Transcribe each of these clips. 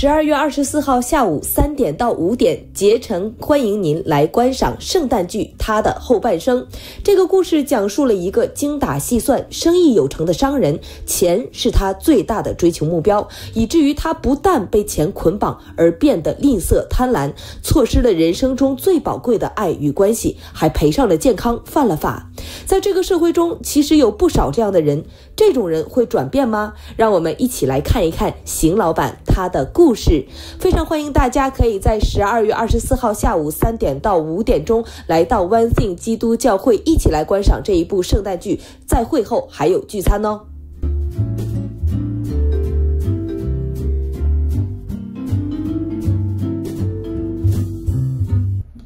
十二月二十四号下午三点到五点，竭诚欢迎您来观赏圣诞剧《他的后半生》。这个故事讲述了一个精打细算、生意有成的商人，钱是他最大的追求目标，以至于他不但被钱捆绑而变得吝啬贪婪，错失了人生中最宝贵的爱与关系，还赔上了健康，犯了法。在这个社会中，其实有不少这样的人。这种人会转变吗？让我们一起来看一看邢老板他的故。故事，非常欢迎大家可以在十二月二十四号下午三点到五点钟来到 One Thing 基督教会，一起来观赏这一部圣诞剧。在会后还有聚餐哦。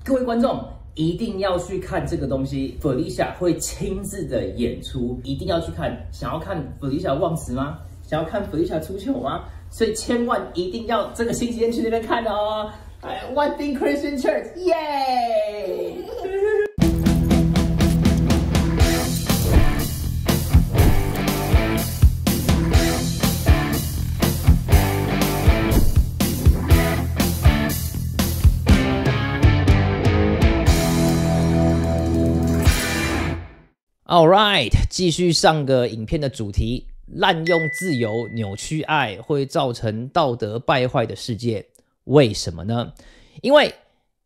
各位观众一定要去看这个东西，Felicia 会亲自的演出，一定要去看。想要看 Felicia 忘词吗？想要看 Felicia 出糗吗？所以千万一定要这个星期天去那边看的哦！n 兵 Christian Church，耶！All right，继续上个影片的主题。滥用自由、扭曲爱，会造成道德败坏的世界。为什么呢？因为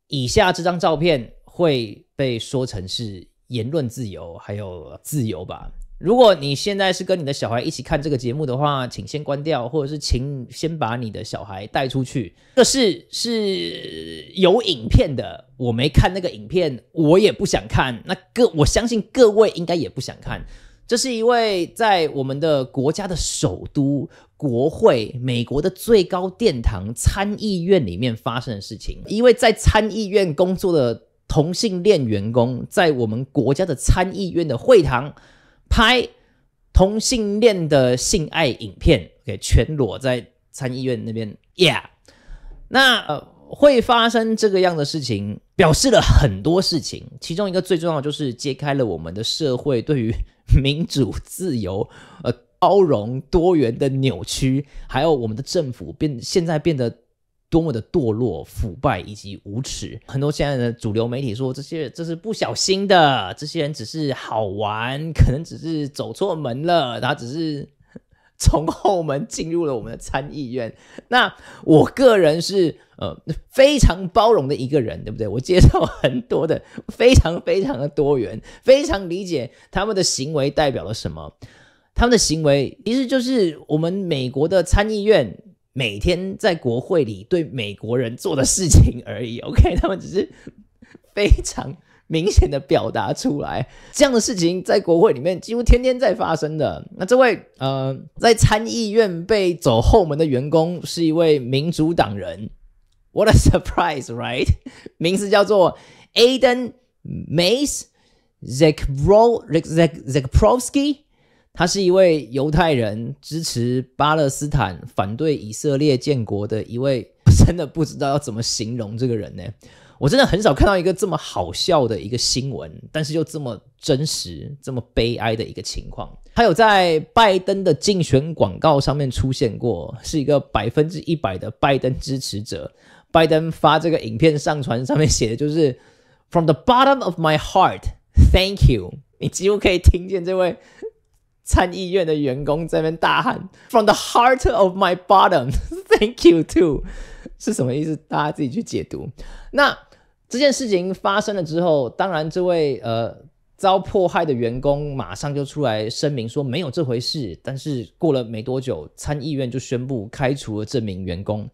以下这张照片会被说成是言论自由，还有自由吧。如果你现在是跟你的小孩一起看这个节目的话，请先关掉，或者是请先把你的小孩带出去。这是是有影片的，我没看那个影片，我也不想看。那各我相信各位应该也不想看。这是一位在我们的国家的首都国会，美国的最高殿堂参议院里面发生的事情。一位在参议院工作的同性恋员工，在我们国家的参议院的会堂拍同性恋的性爱影片，给全裸在参议院那边。Yeah，那会发生这个样的事情，表示了很多事情。其中一个最重要就是揭开了我们的社会对于。民主自由，呃，包容多元的扭曲，还有我们的政府变现在变得多么的堕落、腐败以及无耻。很多现在的主流媒体说这些这是不小心的，这些人只是好玩，可能只是走错门了，他只是。从后门进入了我们的参议院。那我个人是呃非常包容的一个人，对不对？我接受很多的，非常非常的多元，非常理解他们的行为代表了什么。他们的行为其实就是我们美国的参议院每天在国会里对美国人做的事情而已。OK，他们只是非常。明显的表达出来，这样的事情在国会里面几乎天天在发生的。那这位呃，在参议院被走后门的员工是一位民主党人，What a surprise, right？名字叫做 Aiden m a c e Zakro Zak r o v s k y 他是一位犹太人，支持巴勒斯坦，反对以色列建国的一位。真的不知道要怎么形容这个人呢？我真的很少看到一个这么好笑的一个新闻，但是又这么真实、这么悲哀的一个情况。还有在拜登的竞选广告上面出现过，是一个百分之一百的拜登支持者。拜登发这个影片上传上面写的就是 “From the bottom of my heart, thank you”。你几乎可以听见这位参议院的员工在那边大喊：“From the heart of my bottom, thank you too。”是什么意思？大家自己去解读。那。这件事情发生了之后，当然这位呃遭迫害的员工马上就出来声明说没有这回事。但是过了没多久，参议院就宣布开除了这名员工。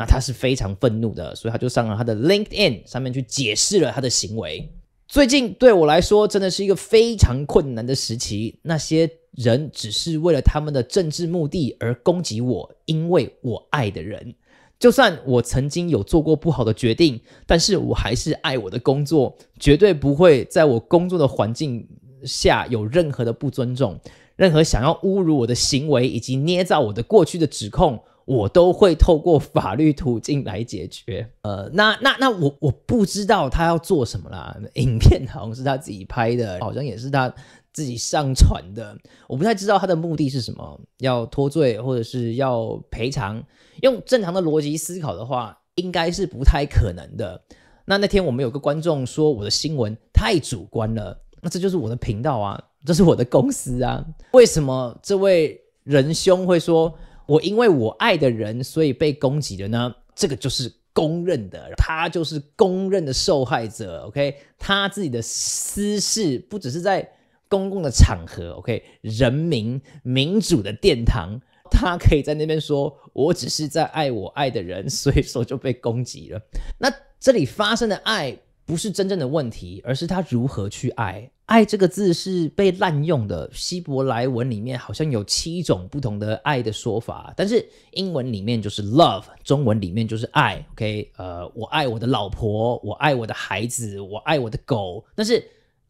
那他是非常愤怒的，所以他就上了他的 LinkedIn 上面去解释了他的行为。最近对我来说真的是一个非常困难的时期。那些人只是为了他们的政治目的而攻击我，因为我爱的人。就算我曾经有做过不好的决定，但是我还是爱我的工作，绝对不会在我工作的环境下有任何的不尊重，任何想要侮辱我的行为以及捏造我的过去的指控，我都会透过法律途径来解决。呃，那那那我我不知道他要做什么啦。影片好像是他自己拍的，好像也是他。自己上传的，我不太知道他的目的是什么，要脱罪或者是要赔偿。用正常的逻辑思考的话，应该是不太可能的。那那天我们有个观众说我的新闻太主观了，那这就是我的频道啊，这是我的公司啊，为什么这位仁兄会说我因为我爱的人所以被攻击了呢？这个就是公认的，他就是公认的受害者。OK，他自己的私事不只是在。公共的场合，OK，人民民主的殿堂，他可以在那边说：“我只是在爱我爱的人。”所以说就被攻击了。那这里发生的爱不是真正的问题，而是他如何去爱。爱这个字是被滥用的。希伯来文里面好像有七种不同的爱的说法，但是英文里面就是 love，中文里面就是爱。OK，呃，我爱我的老婆，我爱我的孩子，我爱我的狗。但是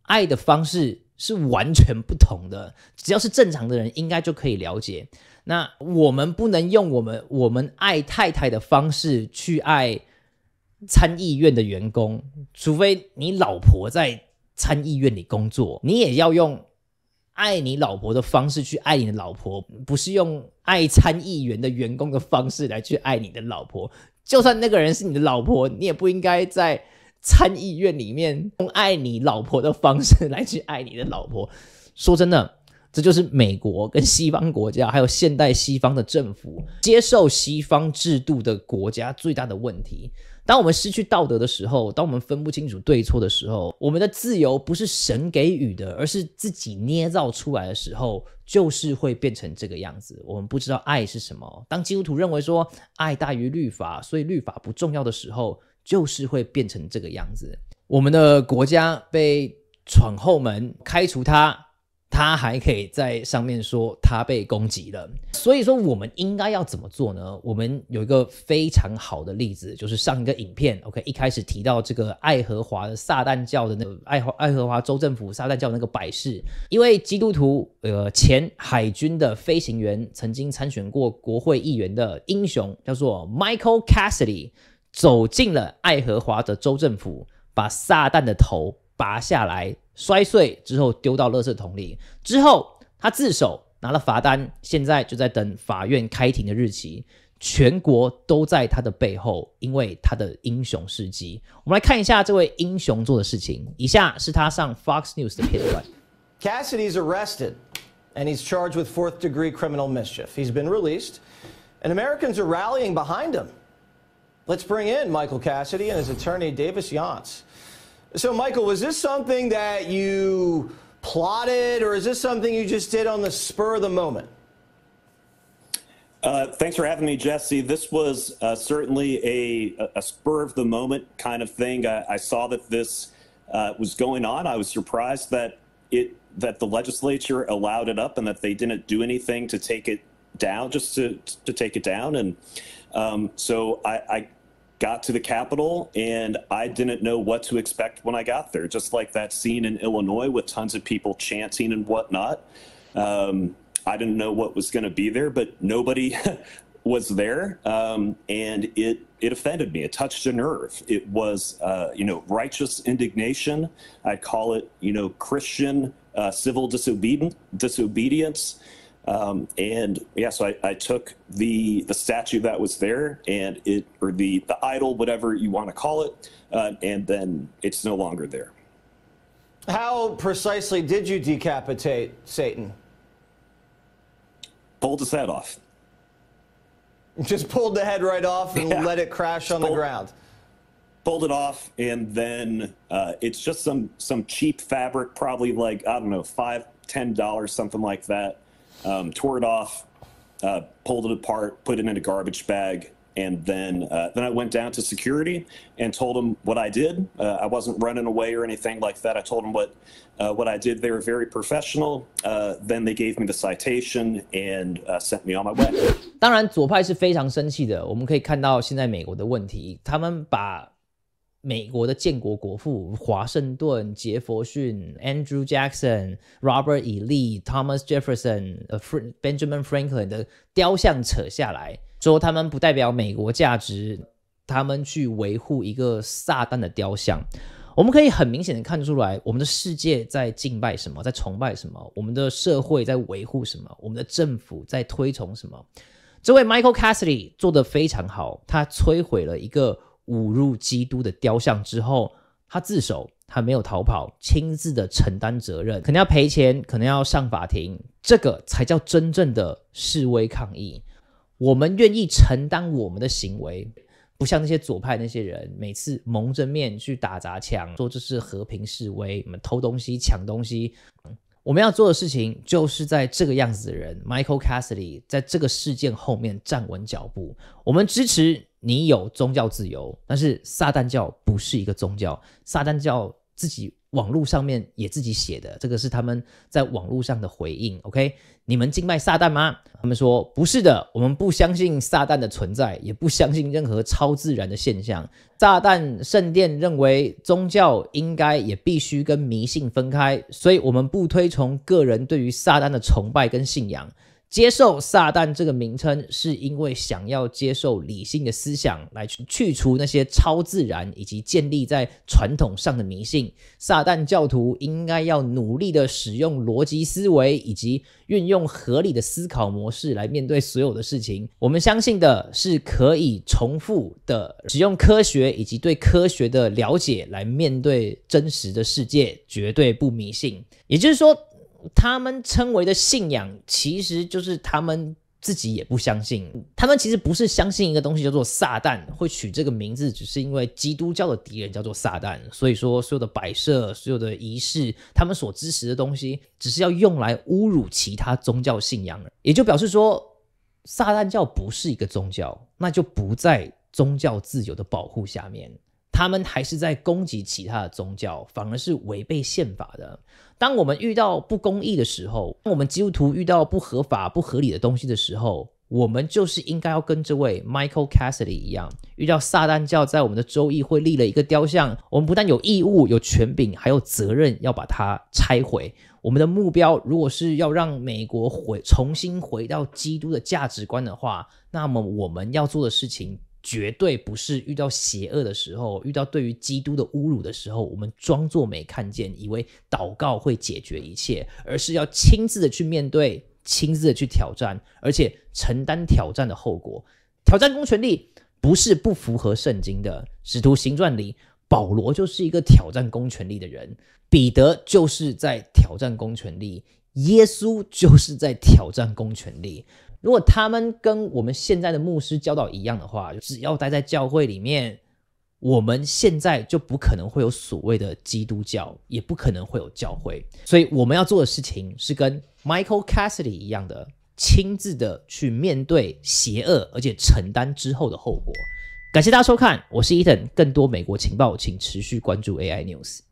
爱的方式。是完全不同的，只要是正常的人，应该就可以了解。那我们不能用我们我们爱太太的方式去爱参议院的员工，除非你老婆在参议院里工作，你也要用爱你老婆的方式去爱你的老婆，不是用爱参议员的员工的方式来去爱你的老婆。就算那个人是你的老婆，你也不应该在。参议院里面用爱你老婆的方式来去爱你的老婆，说真的，这就是美国跟西方国家，还有现代西方的政府接受西方制度的国家最大的问题。当我们失去道德的时候，当我们分不清楚对错的时候，我们的自由不是神给予的，而是自己捏造出来的时候，就是会变成这个样子。我们不知道爱是什么。当基督徒认为说爱大于律法，所以律法不重要的时候。就是会变成这个样子。我们的国家被闯后门开除他，他还可以在上面说他被攻击了。所以说，我们应该要怎么做呢？我们有一个非常好的例子，就是上一个影片 OK 一开始提到这个爱荷华的撒旦教的那个爱爱荷华州政府撒旦教那个摆事，因为基督徒呃前海军的飞行员曾经参选过国会议员的英雄叫做 Michael Cassidy。走进了爱荷华的州政府，把撒旦的头拔下来摔碎之后丢到垃圾桶里。之后他自首拿了罚单，现在就在等法院开庭的日期。全国都在他的背后，因为他的英雄事迹。我们来看一下这位英雄做的事情。以下是他上 Fox News 的片段：Cassidy is arrested and he's charged with fourth-degree criminal mischief. He's been released, and Americans are rallying behind him. Let's bring in Michael Cassidy and his attorney, Davis Yance. So, Michael, was this something that you plotted, or is this something you just did on the spur of the moment? Uh, thanks for having me, Jesse. This was uh, certainly a, a, spur of the moment kind of thing. I, I saw that this uh, was going on. I was surprised that it that the legislature allowed it up and that they didn't do anything to take it down, just to to take it down. And um, so I, I, got to the Capitol, and I didn't know what to expect when I got there. Just like that scene in Illinois with tons of people chanting and whatnot. Um, I didn't know what was going to be there, but nobody was there, um, and it it offended me. It touched a nerve. It was uh, you know righteous indignation. I call it you know Christian uh, civil disobedience. disobedience um, and yeah, so I, I, took the the statue that was there, and it or the the idol, whatever you want to call it, uh, and then it's no longer there. How precisely did you decapitate Satan? Pulled his head off. Just pulled the head right off and yeah. let it crash on pulled, the ground. Pulled it off, and then uh, it's just some some cheap fabric, probably like I don't know five ten dollars, something like that um, tore it off, uh, pulled it apart, put it in a garbage bag, and then uh, then I went down to security and told them what I did. Uh, I wasn't running away or anything like that. I told them what uh, what I did. They were very professional. Uh, then they gave me the citation and uh, sent me on my way. 当然，左派是非常生气的。我们可以看到现在美国的问题，他们把美国的建国国父华盛顿、杰佛逊、Andrew Jackson、Robert E. Lee、Thomas Jefferson、呃，Benjamin Franklin 的雕像扯下来，说他们不代表美国价值，他们去维护一个撒旦的雕像。我们可以很明显的看出来，我们的世界在敬拜什么，在崇拜什么，我们的社会在维护什么，我们的政府在推崇什么。这位 Michael Cassidy 做的非常好，他摧毁了一个。侮辱基督的雕像之后，他自首，他没有逃跑，亲自的承担责任，可能要赔钱，可能要上法庭，这个才叫真正的示威抗议。我们愿意承担我们的行为，不像那些左派那些人，每次蒙着面去打砸抢，说这是和平示威，我们偷东西抢东西。我们要做的事情，就是在这个样子的人 Michael Cassidy 在这个事件后面站稳脚步，我们支持。你有宗教自由，但是撒旦教不是一个宗教。撒旦教自己网络上面也自己写的，这个是他们在网络上的回应。OK，你们敬拜撒旦吗？他们说不是的，我们不相信撒旦的存在，也不相信任何超自然的现象。撒旦圣殿认为宗教应该也必须跟迷信分开，所以我们不推崇个人对于撒旦的崇拜跟信仰。接受撒旦这个名称，是因为想要接受理性的思想来去去除那些超自然以及建立在传统上的迷信。撒旦教徒应该要努力的使用逻辑思维以及运用合理的思考模式来面对所有的事情。我们相信的是可以重复的使用科学以及对科学的了解来面对真实的世界，绝对不迷信。也就是说。他们称为的信仰，其实就是他们自己也不相信。他们其实不是相信一个东西叫做撒旦，会取这个名字只是因为基督教的敌人叫做撒旦。所以说，所有的摆设、所有的仪式，他们所支持的东西，只是要用来侮辱其他宗教信仰也就表示说，撒旦教不是一个宗教，那就不在宗教自由的保护下面。他们还是在攻击其他的宗教，反而是违背宪法的。当我们遇到不公义的时候，我们基督徒遇到不合法、不合理的东西的时候，我们就是应该要跟这位 Michael Cassidy 一样，遇到撒旦教在我们的州议会立了一个雕像，我们不但有义务、有权柄，还有责任要把它拆毁。我们的目标，如果是要让美国回重新回到基督的价值观的话，那么我们要做的事情。绝对不是遇到邪恶的时候，遇到对于基督的侮辱的时候，我们装作没看见，以为祷告会解决一切，而是要亲自的去面对，亲自的去挑战，而且承担挑战的后果。挑战公权力不是不符合圣经的。使徒行传里，保罗就是一个挑战公权力的人，彼得就是在挑战公权力，耶稣就是在挑战公权力。如果他们跟我们现在的牧师教导一样的话，只要待在教会里面，我们现在就不可能会有所谓的基督教，也不可能会有教会。所以我们要做的事情是跟 Michael Cassidy 一样的，亲自的去面对邪恶，而且承担之后的后果。感谢大家收看，我是伊 n 更多美国情报请持续关注 AI News。